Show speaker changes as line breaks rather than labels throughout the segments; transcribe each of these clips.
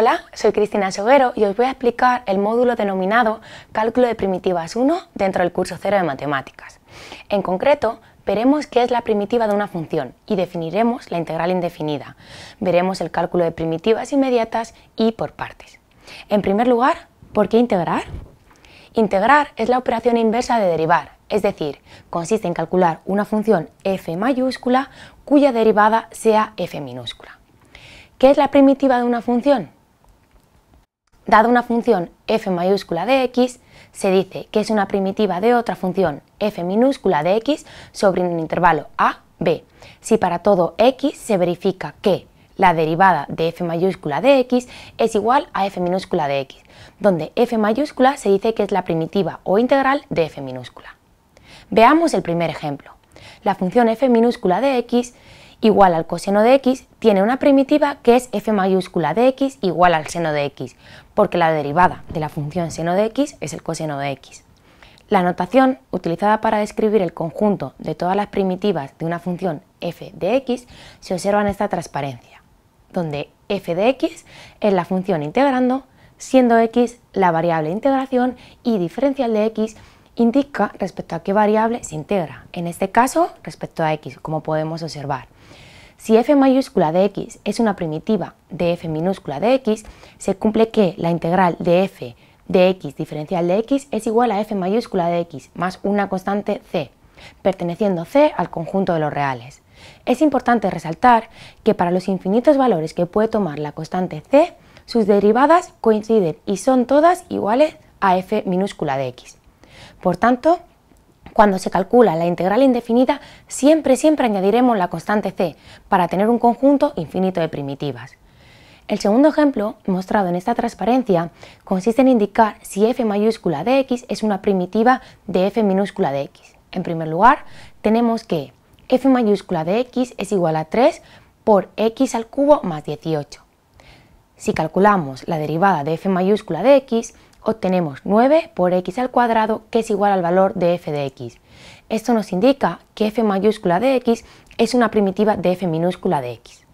Hola, soy Cristina Soguero y os voy a explicar el módulo denominado Cálculo de primitivas 1 dentro del curso 0 de matemáticas. En concreto, veremos qué es la primitiva de una función y definiremos la integral indefinida. Veremos el cálculo de primitivas inmediatas y por partes. En primer lugar, ¿por qué integrar? Integrar es la operación inversa de derivar, es decir, consiste en calcular una función f mayúscula cuya derivada sea f minúscula. ¿Qué es la primitiva de una función? Dada una función f mayúscula de x, se dice que es una primitiva de otra función f minúscula de x sobre un intervalo a, b. Si para todo x se verifica que la derivada de f mayúscula de x es igual a f minúscula de x, donde f mayúscula se dice que es la primitiva o integral de f minúscula. Veamos el primer ejemplo. La función f minúscula de x igual al coseno de x tiene una primitiva que es f mayúscula de x igual al seno de x, porque la derivada de la función seno de x es el coseno de x. La notación utilizada para describir el conjunto de todas las primitivas de una función f de x se observa en esta transparencia, donde f de x es la función integrando, siendo x la variable de integración y diferencial de x indica respecto a qué variable se integra, en este caso respecto a x, como podemos observar. Si f mayúscula de x es una primitiva de f minúscula de x, se cumple que la integral de f de x diferencial de x es igual a f mayúscula de x más una constante c, perteneciendo c al conjunto de los reales. Es importante resaltar que para los infinitos valores que puede tomar la constante c, sus derivadas coinciden y son todas iguales a f minúscula de x. Por tanto, cuando se calcula la integral indefinida, siempre, siempre añadiremos la constante c para tener un conjunto infinito de primitivas. El segundo ejemplo, mostrado en esta transparencia, consiste en indicar si f mayúscula de x es una primitiva de f minúscula de x. En primer lugar, tenemos que f mayúscula de x es igual a 3 por x al cubo más 18. Si calculamos la derivada de f mayúscula de x, obtenemos 9 por x al cuadrado que es igual al valor de f de x. Esto nos indica que f mayúscula de x es una primitiva de f minúscula de x.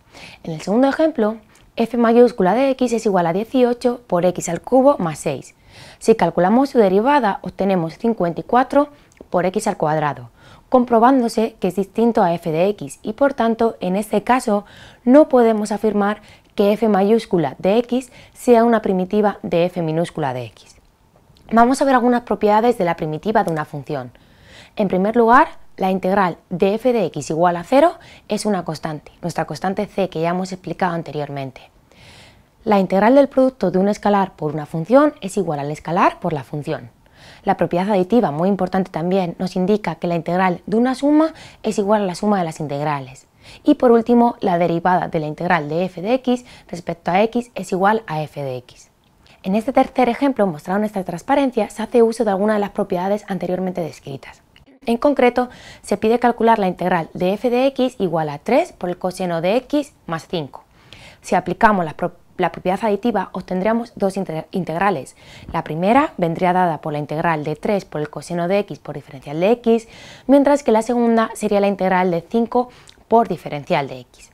En el segundo ejemplo, f mayúscula de x es igual a 18 por x al cubo más 6. Si calculamos su derivada, obtenemos 54 por x al cuadrado, comprobándose que es distinto a f de x y por tanto, en este caso, no podemos afirmar que f mayúscula de x sea una primitiva de f minúscula de x. Vamos a ver algunas propiedades de la primitiva de una función. En primer lugar, la integral de f de x igual a 0 es una constante, nuestra constante c que ya hemos explicado anteriormente. La integral del producto de un escalar por una función es igual al escalar por la función. La propiedad aditiva, muy importante también, nos indica que la integral de una suma es igual a la suma de las integrales. Y por último, la derivada de la integral de f de x respecto a x es igual a f de x. En este tercer ejemplo, mostrado en esta transparencia, se hace uso de alguna de las propiedades anteriormente descritas. En concreto, se pide calcular la integral de f de x igual a 3 por el coseno de x más 5. Si aplicamos las propiedades la propiedad aditiva obtendríamos dos integrales. La primera vendría dada por la integral de 3 por el coseno de x por diferencial de x, mientras que la segunda sería la integral de 5 por diferencial de x.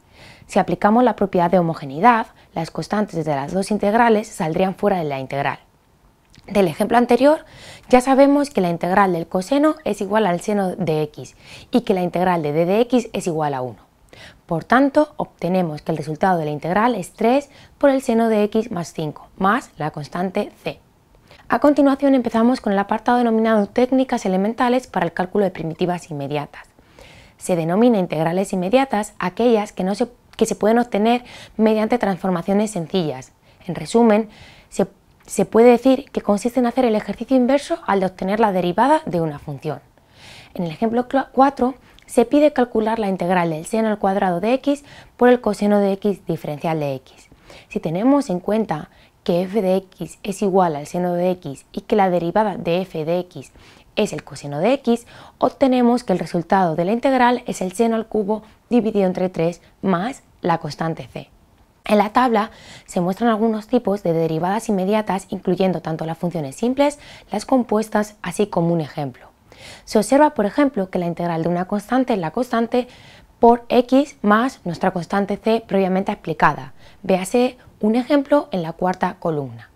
Si aplicamos la propiedad de homogeneidad, las constantes de las dos integrales saldrían fuera de la integral. Del ejemplo anterior, ya sabemos que la integral del coseno es igual al seno de x y que la integral de d de x es igual a 1. Por tanto, obtenemos que el resultado de la integral es 3 por el seno de x más 5, más la constante c. A continuación empezamos con el apartado denominado técnicas elementales para el cálculo de primitivas inmediatas. Se denomina integrales inmediatas aquellas que, no se, pueden obtener mediante transformaciones sencillas. En resumen, se, se puede decir que consiste en hacer el ejercicio inverso al de obtener la derivada de una función. En el ejemplo 4 se pide calcular la integral del seno al cuadrado de x por el coseno de x diferencial de x. Si tenemos en cuenta que f de x es igual al seno de x y que la derivada de f de x es el coseno de x, obtenemos que el resultado de la integral es el seno al cubo dividido entre 3 más la constante c. En la tabla se muestran algunos tipos de derivadas inmediatas incluyendo tanto las funciones simples, las compuestas, así como un ejemplo. Se observa, por ejemplo, que la integral de una constante es la constante por x más nuestra constante c previamente explicada. Véase un ejemplo en la cuarta columna.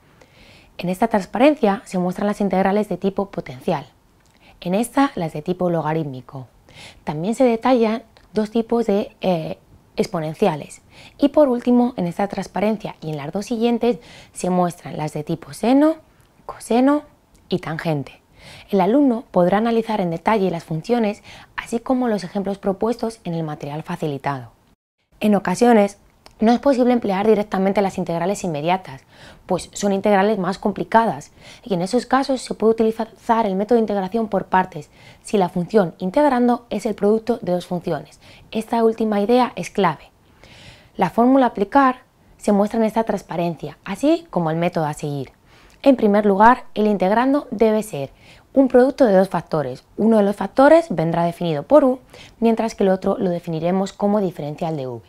En esta transparencia se muestran las integrales de tipo potencial, en esta las de tipo logarítmico. También se detallan dos tipos de eh, exponenciales. Y por último, en esta transparencia y en las dos siguientes se muestran las de tipo seno, coseno y tangente. El alumno podrá analizar en detalle las funciones, así como los ejemplos propuestos en el material facilitado. En ocasiones, no es posible emplear directamente las integrales inmediatas, pues son integrales más complicadas, y en esos casos se puede utilizar el método de integración por partes, si la función integrando es el producto de dos funciones. Esta última idea es clave. La fórmula a aplicar se muestra en esta transparencia, así como el método a seguir. En primer lugar, el integrando debe ser un producto de dos factores. Uno de los factores vendrá definido por u, mientras que el otro lo definiremos como diferencial de v.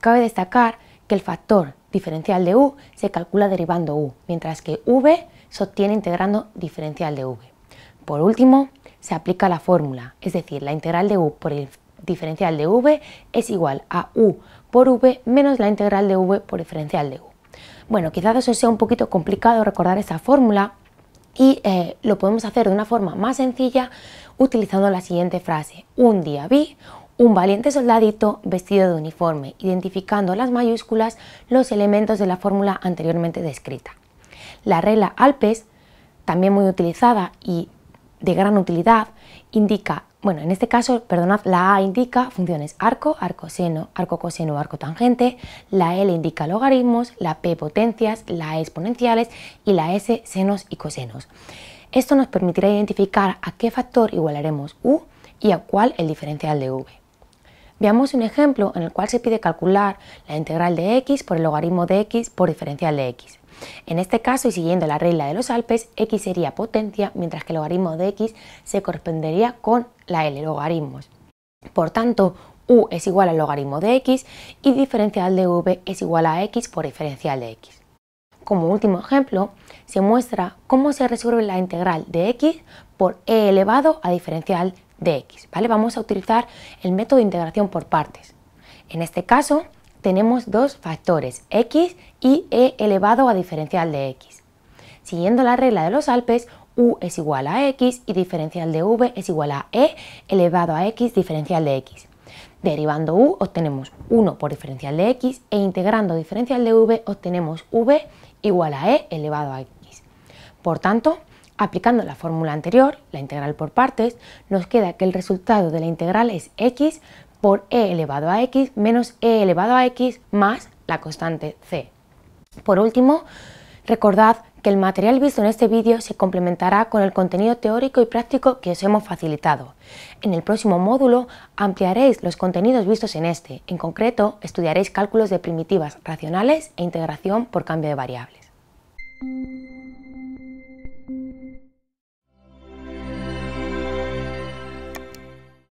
Cabe destacar que el factor diferencial de u se calcula derivando u, mientras que v se obtiene integrando diferencial de v. Por último, se aplica la fórmula, es decir, la integral de u por el diferencial de v es igual a u por v menos la integral de v por diferencial de u. Bueno, quizás eso sea un poquito complicado recordar esa fórmula y eh, lo podemos hacer de una forma más sencilla utilizando la siguiente frase. Un día vi un valiente soldadito vestido de uniforme, identificando las mayúsculas, los elementos de la fórmula anteriormente descrita. La regla Alpes, también muy utilizada y de gran utilidad, indica bueno, en este caso, perdonad, la A indica funciones arco, arco seno, arco coseno, arco tangente, la L indica logaritmos, la P potencias, la E exponenciales y la S senos y cosenos. Esto nos permitirá identificar a qué factor igualaremos u y a cuál el diferencial de v. Veamos un ejemplo en el cual se pide calcular la integral de x por el logaritmo de x por diferencial de x. En este caso, y siguiendo la regla de los Alpes, x sería potencia, mientras que el logaritmo de x se correspondería con la L, logaritmos. Por tanto, u es igual al logaritmo de x y diferencial de v es igual a x por diferencial de x. Como último ejemplo, se muestra cómo se resuelve la integral de x por e elevado a diferencial de x. ¿vale? Vamos a utilizar el método de integración por partes. En este caso, tenemos dos factores, x y e elevado a diferencial de x. Siguiendo la regla de los Alpes, u es igual a x y diferencial de v es igual a e elevado a x diferencial de x. Derivando u obtenemos 1 por diferencial de x e integrando diferencial de v obtenemos v igual a e elevado a x. Por tanto, aplicando la fórmula anterior, la integral por partes, nos queda que el resultado de la integral es x por e elevado a x menos e elevado a x más la constante c. Por último, recordad que el material visto en este vídeo se complementará con el contenido teórico y práctico que os hemos facilitado. En el próximo módulo ampliaréis los contenidos vistos en este, en concreto estudiaréis cálculos de primitivas racionales e integración por cambio de variables.